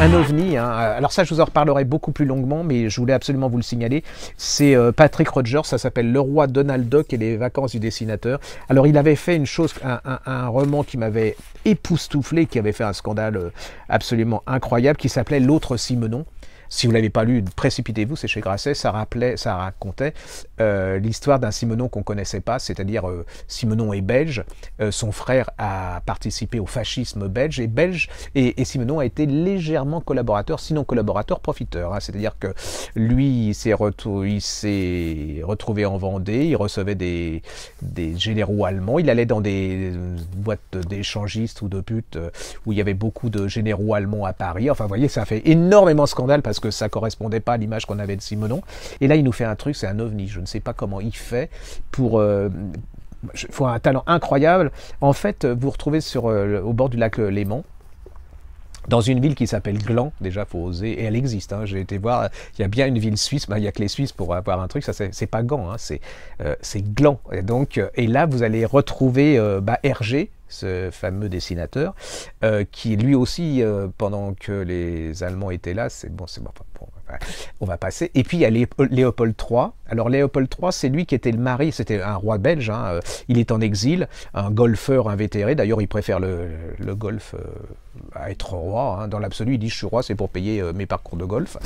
Un ovni, hein. euh, alors ça je vous en reparlerai beaucoup plus longuement, mais je voulais absolument vous le signaler. C'est euh, Patrick Rogers, ça s'appelle Le roi Donald Duck et les vacances du dessinateur. Alors il avait fait une chose, un, un roman qui m'avait époustouflé, qui avait fait un scandale euh, absolument incroyable, qui s'appelait L'autre Simenon. Si vous ne l'avez pas lu, précipitez-vous, c'est chez Grasset, ça, rappelait, ça racontait euh, l'histoire d'un Simonon qu'on ne connaissait pas, c'est-à-dire euh, Simonon Simenon est belge, euh, son frère a participé au fascisme belge, et, belge et, Simenon a été légèrement collaborateur, sinon collaborateur, profiteur. Hein. c'est-à-dire que lui, il s'est, retrouvé en Vendée, il recevait des, généraux allemands, il allait dans des boîtes d'échangistes ou de putes où il y avait beaucoup de généraux allemands à Paris. Enfin, vous voyez, ça a fait énormément scandale parce parce que ça correspondait pas à l'image qu'on avait de Simonon. Et là, il nous fait un truc, c'est un ovni. Je ne sais pas comment il fait pour. il euh, faut un talent incroyable. En fait, euh, vous retrouvez sur, euh, au bord du lac Léman, dans une ville qui s'appelle Gland, déjà faut oser, et elle existe. Hein. J'ai été voir, il y a bien une ville suisse, il n'y a que les Suisses pour avoir un truc. Ça c'est pas Gand, hein, c'est Glan. Euh, Gland. Et donc euh, et là vous allez retrouver euh, bah, Hergé, ce fameux dessinateur, qui lui aussi pendant que les Allemands étaient là, c'est bon, c'est bon, on va passer. Et puis il y a Léopold III. Alors Léopold III, c'est lui qui était le mari, c'était un roi belge. Hein, il est en exil, un golfeur invétéré. D'ailleurs, il préfère le, le golf à être roi. Hein. Dans l'absolu, il dit je suis roi, c'est pour payer euh, mes parcours de golf.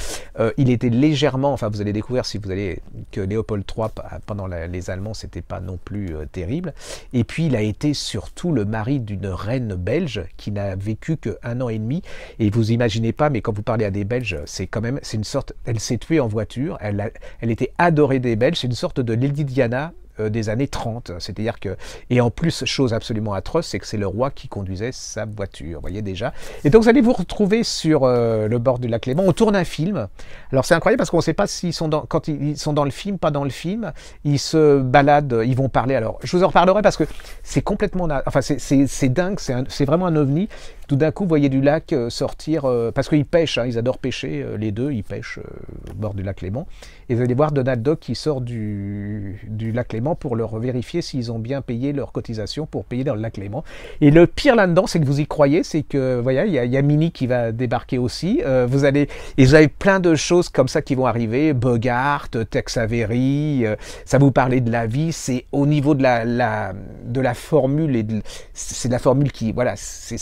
Euh, il était légèrement, enfin vous allez découvrir si vous allez que Léopold III pendant les Allemands, c'était pas non plus euh, terrible. Et puis il a été surtout le mari d'une reine belge qui n'a vécu qu'un an et demi. Et vous imaginez pas, mais quand vous parlez à des Belges, c'est quand même, c'est une sorte, elle s'est tuée en voiture. Elle, elle était adorée des Belges. C'est une sorte de Lady Diana euh, des années 30. C'est-à-dire que, et en plus, chose absolument atroce, c'est que c'est le roi qui conduisait sa voiture, vous voyez déjà. Et donc, vous allez vous retrouver sur euh, le bord du lac Léman. On tourne un film. Alors, c'est incroyable parce qu'on ne sait pas s'ils sont dans, quand ils sont dans le film, pas dans le film. Ils se baladent, ils vont parler. Alors, je vous en reparlerai parce que c'est complètement, enfin, c'est dingue, c'est vraiment un ovni. Tout d'un coup, vous voyez du lac euh, sortir, parce qu'ils pêchent, hein, ils adorent pêcher, les deux, ils pêchent au bord du lac Léman. Et vous allez voir Donald Duck qui sort du, du lac Léman pour leur vérifier s'ils ont bien payé leur cotisation pour payer dans le lac Et le pire là-dedans, c'est que vous y croyez, c'est que, voyez, il y, a Mini qui va débarquer aussi. Euh, vous allez, et vous avez plein de choses comme ça qui vont arriver. Bogart, Tex Avery, euh, ça vous parlait de la vie. C'est au niveau de la, la, de la formule et de, c'est la formule qui, voilà, c'est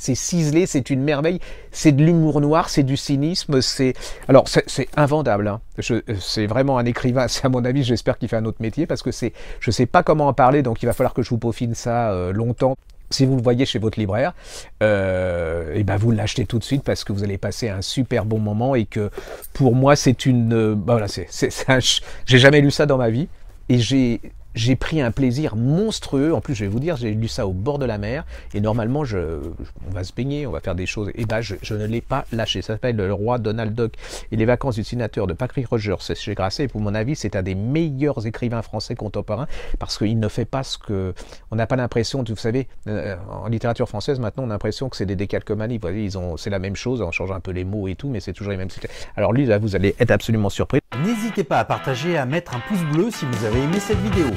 c'est ciselé, c'est une merveille, c'est de l'humour noir, c'est du cynisme, c'est... Alors c'est invendable, hein. euh, c'est vraiment un écrivain, c'est à mon avis, j'espère qu'il fait un autre métier, parce que c'est, je ne sais pas comment en parler, donc il va falloir que je vous peaufine ça euh, longtemps. Si vous le voyez chez votre libraire, et euh, eh ben vous l'achetez tout de suite parce que vous allez passer un super bon moment et que pour moi c'est une, bah voilà, c'est, j'ai jamais lu ça dans ma vie et j'ai j'ai pris un plaisir monstrueux. En plus, je vais vous dire, j'ai lu ça au bord de la mer. Et normalement, on va se baigner, on va faire des choses. Et eh ben, je, ne l'ai pas lâché. Ça s'appelle Le Roi Donald Duck et les vacances du sénateur de Patrick Rogers chez Grasset. Et pour mon avis, c'est un des meilleurs écrivains français contemporains parce qu'il ne fait pas ce que. On n'a pas l'impression, vous savez, euh, en littérature française, maintenant, on a l'impression que c'est des décalcomanies. Vous voyez, c'est la même chose, on change un peu les mots et tout, mais c'est toujours les mêmes. Alors lui, là, vous allez être absolument surpris. N'hésitez pas à partager et à mettre un pouce bleu si vous avez aimé cette vidéo.